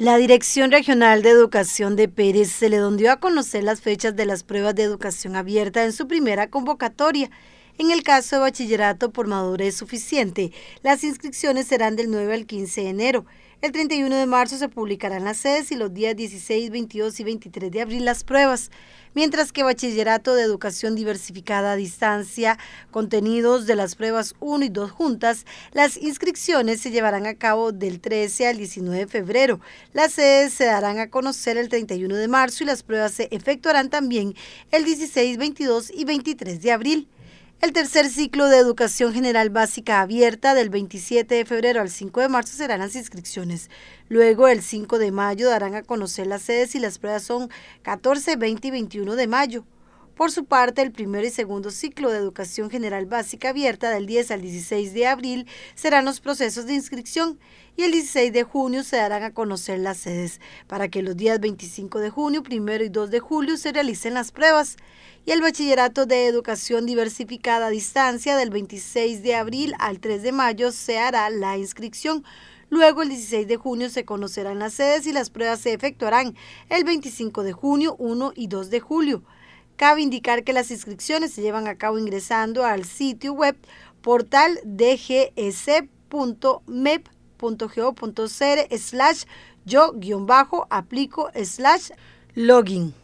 La Dirección Regional de Educación de Pérez se le dondió a conocer las fechas de las pruebas de educación abierta en su primera convocatoria en el caso de bachillerato por madurez suficiente, las inscripciones serán del 9 al 15 de enero. El 31 de marzo se publicarán las sedes y los días 16, 22 y 23 de abril las pruebas, mientras que Bachillerato de Educación Diversificada a Distancia, contenidos de las pruebas 1 y 2 juntas, las inscripciones se llevarán a cabo del 13 al 19 de febrero. Las sedes se darán a conocer el 31 de marzo y las pruebas se efectuarán también el 16, 22 y 23 de abril. El tercer ciclo de educación general básica abierta del 27 de febrero al 5 de marzo serán las inscripciones. Luego, el 5 de mayo darán a conocer las sedes y las pruebas son 14, 20 y 21 de mayo. Por su parte, el primer y segundo ciclo de educación general básica abierta del 10 al 16 de abril serán los procesos de inscripción y el 16 de junio se darán a conocer las sedes para que los días 25 de junio, 1 y 2 de julio se realicen las pruebas y el bachillerato de educación diversificada a distancia del 26 de abril al 3 de mayo se hará la inscripción. Luego, el 16 de junio se conocerán las sedes y las pruebas se efectuarán el 25 de junio, 1 y 2 de julio. Cabe indicar que las inscripciones se llevan a cabo ingresando al sitio web portal dgs.mep.go.cr slash yo-aplico slash login.